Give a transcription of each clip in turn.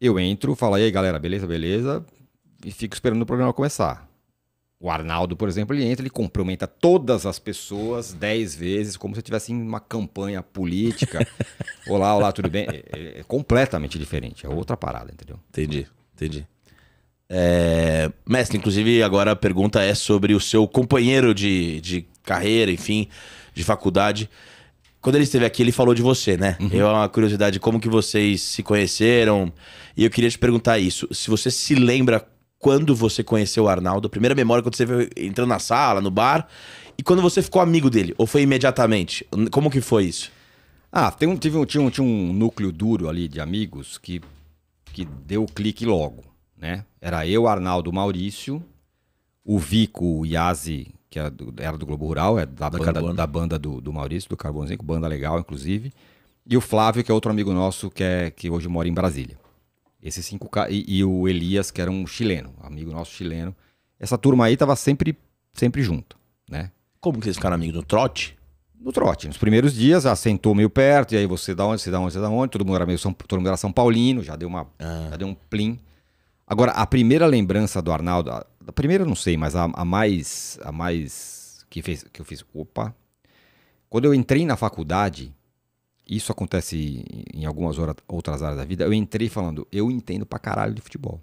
Eu entro, falo, e aí galera, beleza, beleza, e fico esperando o programa começar. O Arnaldo, por exemplo, ele entra, ele cumprimenta todas as pessoas dez vezes, como se estivesse em uma campanha política. olá, olá, tudo bem? É, é, é, completamente diferente, é outra parada, entendeu? Entendi, entendi. É... Mestre, inclusive, agora a pergunta é sobre o seu companheiro de, de carreira, enfim, de faculdade. Quando ele esteve aqui, ele falou de você, né? Uhum. Eu, é uma curiosidade, como que vocês se conheceram? E eu queria te perguntar isso. Se você se lembra quando você conheceu o Arnaldo, a primeira memória é quando você veio entrando na sala, no bar, e quando você ficou amigo dele, ou foi imediatamente? Como que foi isso? Ah, tem um, tive um, tinha, um, tinha um núcleo duro ali de amigos que, que deu clique logo, né? Era eu, Arnaldo, Maurício, o Vico, o Yazi, que é era do Globo Rural, é da, da banda, da banda do, do Maurício, do Carbonzinho, banda legal, inclusive. E o Flávio, que é outro amigo nosso, que, é, que hoje mora em Brasília. Esses cinco e, e o Elias, que era um chileno, amigo nosso chileno. Essa turma aí tava sempre, sempre junto, né? Como que vocês ficaram amigos? do trote? No trote. Nos primeiros dias, assentou meio perto, e aí você dá onde, você dá onde, você dá onde. Todo mundo era meio São, todo mundo era São Paulino, já deu, uma, ah. já deu um plim. Agora, a primeira lembrança do Arnaldo, a primeira eu não sei, mas a, a mais. A mais. Que, fez, que eu fiz. Opa! Quando eu entrei na faculdade, isso acontece em algumas horas, outras áreas da vida, eu entrei falando, eu entendo pra caralho de futebol.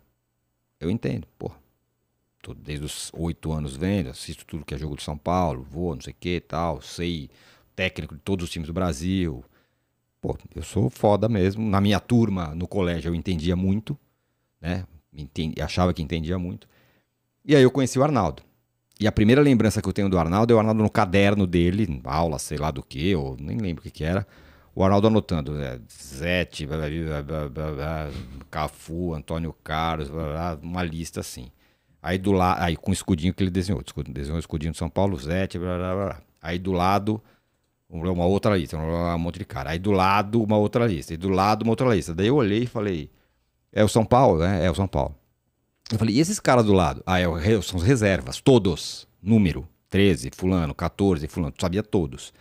Eu entendo, pô. Tô desde os oito anos vendo, assisto tudo que é jogo do São Paulo, vou, não sei o que tal, sei técnico de todos os times do Brasil. Pô, eu sou foda mesmo. Na minha turma, no colégio, eu entendia muito, né? Entendi, achava que entendia muito. E aí eu conheci o Arnaldo. E a primeira lembrança que eu tenho do Arnaldo é o Arnaldo no caderno dele, aula, sei lá do que, ou nem lembro o que, que era. O Arnaldo anotando, né? Zete, blá, blá, blá, Cafu, Antônio Carlos, uma lista assim. Aí do lado, aí com o escudinho que ele desenhou, desenhou o escudinho de São Paulo, Zete, Aí do lado, uma outra lista, um monte de cara. Aí do lado, uma outra lista, e do lado, uma outra lista. Daí eu olhei e falei, é o São Paulo, né? É o São Paulo. Eu falei, e esses caras do lado? Ah, é, são as reservas, todos. Número, 13, fulano, 14, fulano, sabia todos.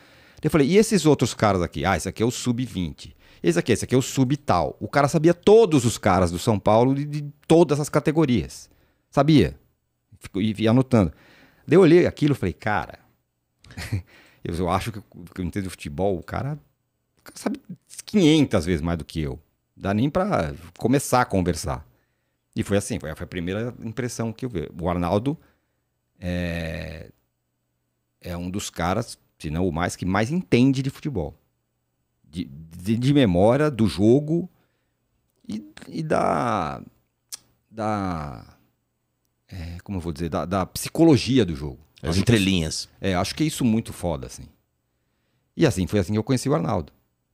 Eu falei, e esses outros caras aqui? Ah, esse aqui é o sub-20. Esse aqui, esse aqui é o sub-tal. O cara sabia todos os caras do São Paulo de, de todas as categorias. Sabia. Fico, e, e anotando. Daí eu olhei aquilo e falei, cara, eu, eu, acho que, que eu entendo futebol, o cara, o cara sabe 500 vezes mais do que eu. Dá nem pra começar a conversar. E foi assim, foi, a primeira impressão que eu vi. O Arnaldo é, é um dos caras, se não o mais, que mais entende de futebol. De, de, de memória, do jogo e, e da. da é, como eu vou dizer? Da, da psicologia do jogo. As acho entrelinhas. é, acho que é isso muito foda, assim. E assim, foi assim que eu conheci o Arnaldo.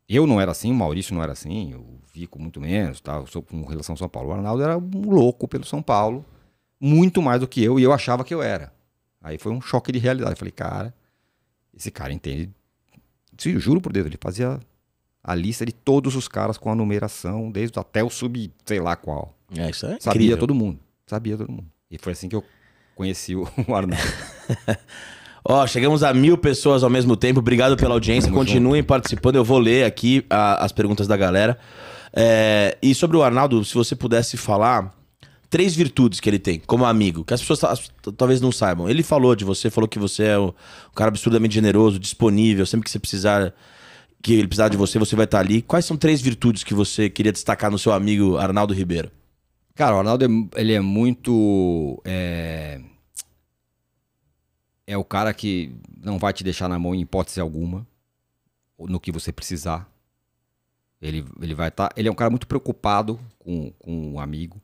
Eu não era assim, o Maurício não era assim, o Vico muito menos, tá? com relação ao São Paulo. O Arnaldo era um louco pelo São Paulo, muito mais do que eu, e eu achava que eu era. Aí foi um choque de realidade. Eu falei, cara, esse cara entende. Eu juro por Deus, ele fazia a lista de todos os caras com a numeração, desde até o sub, sei lá qual. É, isso é Sabia todo mundo. Sabia todo mundo. E foi assim que eu conheci o Arnaldo. Ó, chegamos a mil pessoas ao mesmo tempo. Obrigado pela audiência. Vamos Continuem junto. participando. Eu vou ler aqui a, as perguntas da galera. É, e sobre o Arnaldo, se você pudesse falar três virtudes que ele tem como amigo, que as pessoas talvez não saibam. Ele falou de você, falou que você é um cara absurdamente generoso, disponível, sempre que você precisar que ele precisar de você, você vai estar ali. Quais são três virtudes que você queria destacar no seu amigo Arnaldo Ribeiro? Cara, o Arnaldo é, ele é muito é, é o cara que não vai te deixar na mão em hipótese alguma, no que você precisar. Ele, ele vai estar. Tá, ele é um cara muito preocupado com, com um amigo.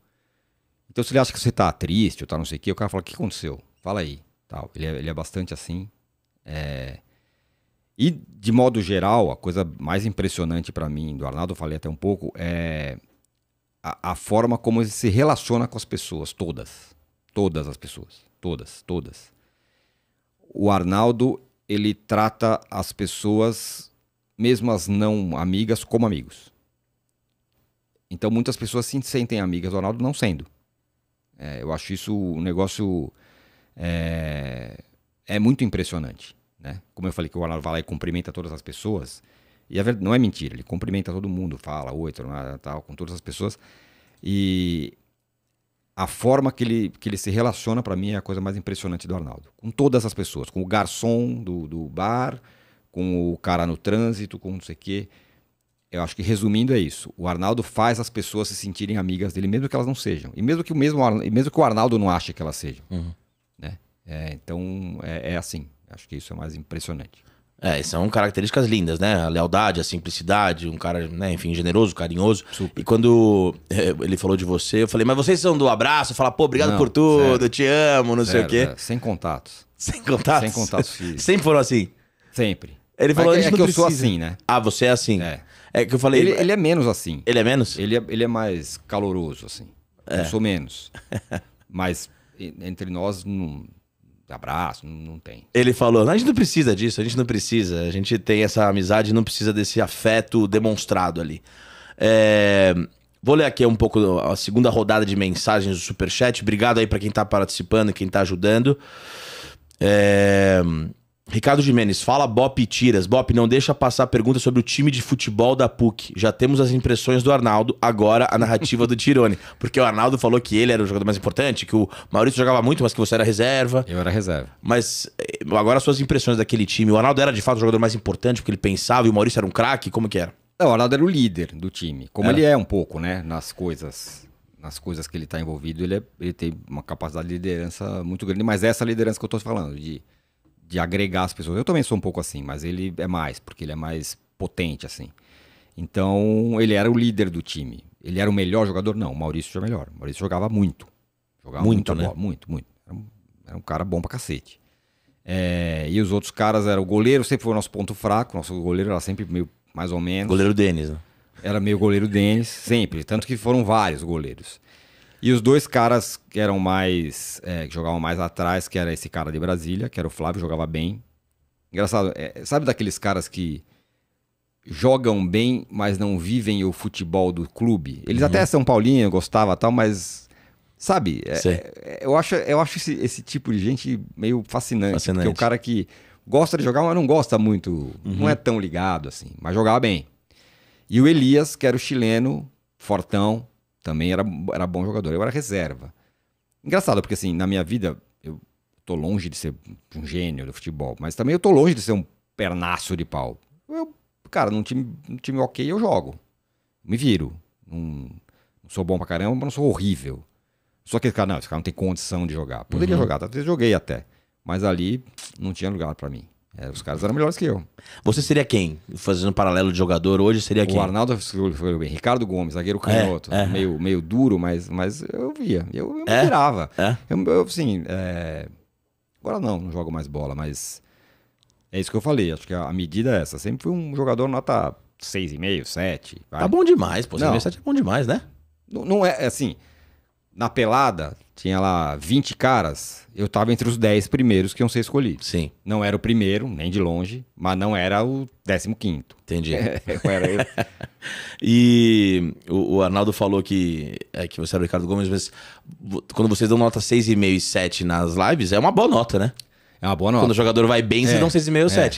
Então, se ele acha que você tá triste ou tá não sei o quê, o cara fala: O que aconteceu? Fala aí. Tal. Ele, é, ele é bastante assim. É... E, de modo geral, a coisa mais impressionante para mim do Arnaldo, eu falei até um pouco, é a, a forma como ele se relaciona com as pessoas, todas. Todas as pessoas. Todas, todas o Arnaldo ele trata as pessoas, mesmo as não amigas, como amigos. Então muitas pessoas se sentem amigas do Arnaldo não sendo. É, eu acho isso um negócio é, é muito impressionante. Né? Como eu falei que o Arnaldo vai lá e cumprimenta todas as pessoas. E verdade, não é mentira, ele cumprimenta todo mundo, fala, oi, tal, com todas as pessoas. E a forma que ele, que ele se relaciona, para mim, é a coisa mais impressionante do Arnaldo. Com todas as pessoas, com o garçom do, do bar, com o cara no trânsito, com não sei o quê. Eu acho que resumindo é isso. O Arnaldo faz as pessoas se sentirem amigas dele, mesmo que elas não sejam. E mesmo que o, mesmo, mesmo que o Arnaldo não ache que elas sejam. Uhum. Né? É, então, é, é assim. Acho que isso é mais impressionante. É, são características lindas, né? A lealdade, a simplicidade, um cara, né, enfim, generoso, carinhoso. Super. E quando é, ele falou de você, eu falei, mas vocês são do abraço, fala, pô, obrigado não, por tudo, zero. te amo, não zero, sei o quê. Zero. Sem contatos. Sem contatos? Sem contatos físicos. Sempre foram assim? Sempre. Ele falou, mas é, é que eu precisa. sou assim, né? Ah, você é assim. É. É que eu falei... Ele, é- ele é menos assim. Ele é menos? Ele é, ele é mais caloroso, assim. É. Eu sou menos. mas entre nós, não abraço, não tem. Ele falou: a gente não precisa disso, a gente não precisa. A gente tem essa amizade, não precisa desse afeto demonstrado ali. É... Vou ler aqui um pouco a segunda rodada de mensagens do Superchat. Obrigado aí para quem tá participando, quem tá ajudando. É... Ricardo Jimenez, fala Bop e tiras. Bop, não deixa passar pergunta sobre o time de futebol da PUC. Já temos as impressões do Arnaldo, agora a narrativa do Tirone. Porque o Arnaldo falou que ele era o jogador mais importante, que o Maurício jogava muito, mas que você era reserva. Eu era reserva. Mas eh, agora suas impressões daquele time. O Arnaldo era de fato o jogador mais importante, porque ele pensava, e o Maurício era um craque? Como que era? Não, o Arnaldo era o líder do time. Como era. É. ele é um pouco, né, nas coisas nas coisas que ele está envolvido, ele, é, ele tem uma capacidade de liderança muito grande, mas é essa liderança que eu estou falando, de de agregar as pessoas. Eu também sou um pouco assim, mas ele é mais, porque ele é mais potente assim. Então, ele era o líder do time. Ele era o melhor jogador? Não, o Maurício era é melhor. O Maurício jogava muito. Jogava muito, né? Bola, muito, muito. Era um, era um, cara bom pra cacete. É, e os outros caras eram o goleiro, sempre foi o nosso ponto fraco. Nosso goleiro era sempre meio mais ou menos. Goleiro Denis, né? Era meio goleiro Denis, sempre. Tanto que foram vários goleiros. E os dois caras que eram mais. É, que jogavam mais atrás, que era esse cara de Brasília, que era o Flávio, jogava bem. Engraçado, é, sabe daqueles caras que jogam bem, mas não vivem o futebol do clube? Eles uhum. até São Paulino, gostava tal, mas. Sabe? É, é, eu acho, eu acho esse, esse, tipo de gente meio fascinante. Fascinante. Porque o cara que gosta de jogar, mas não gosta muito. Uhum. Não é tão ligado assim, mas jogava bem. E o Elias, que era o chileno, fortão também era, era bom jogador. Eu era reserva. Engraçado, porque assim, na minha vida, eu tô longe de ser um gênio do futebol, mas também eu tô longe de ser um pernaço de pau. Eu, cara, num time, num time ok eu jogo. Me viro. Não, não sou bom pra caramba, mas não sou horrível. Só que, cara, não, esse cara não tem condição de jogar. Poderia uhum. jogar, talvez tá? joguei até. Mas ali não tinha lugar para mim. É, os caras eram melhores que eu. Você seria quem? Fazendo um paralelo de jogador hoje, seria o quem? O Arnaldo foi bem. Ricardo Gomes, zagueiro é, canhoto. É, é. Meio, meio duro, mas, mas eu via. Eu, eu é? é? Eu, eu, assim, agora não, não jogo mais bola, mas é isso que eu falei. Acho que a, medida é essa. Sempre fui um jogador nota 6,5, 7. Vai. Tá bom demais, pô. 6,5 é bom demais, né? Não, não é assim na pelada, tinha lá 20 caras, eu tava entre os 10 primeiros que iam ser escolhidos. Sim. Não era o primeiro, nem de longe, mas não era o 15. Entendi. É, era eu. e o, o, Arnaldo falou que, é, que você era o Ricardo Gomes, mas quando vocês dão nota 6,5 e 7 nas lives, é uma boa nota, né? É uma boa nota. Quando o jogador vai bem, é. vocês dão 6,5 ou é. 7.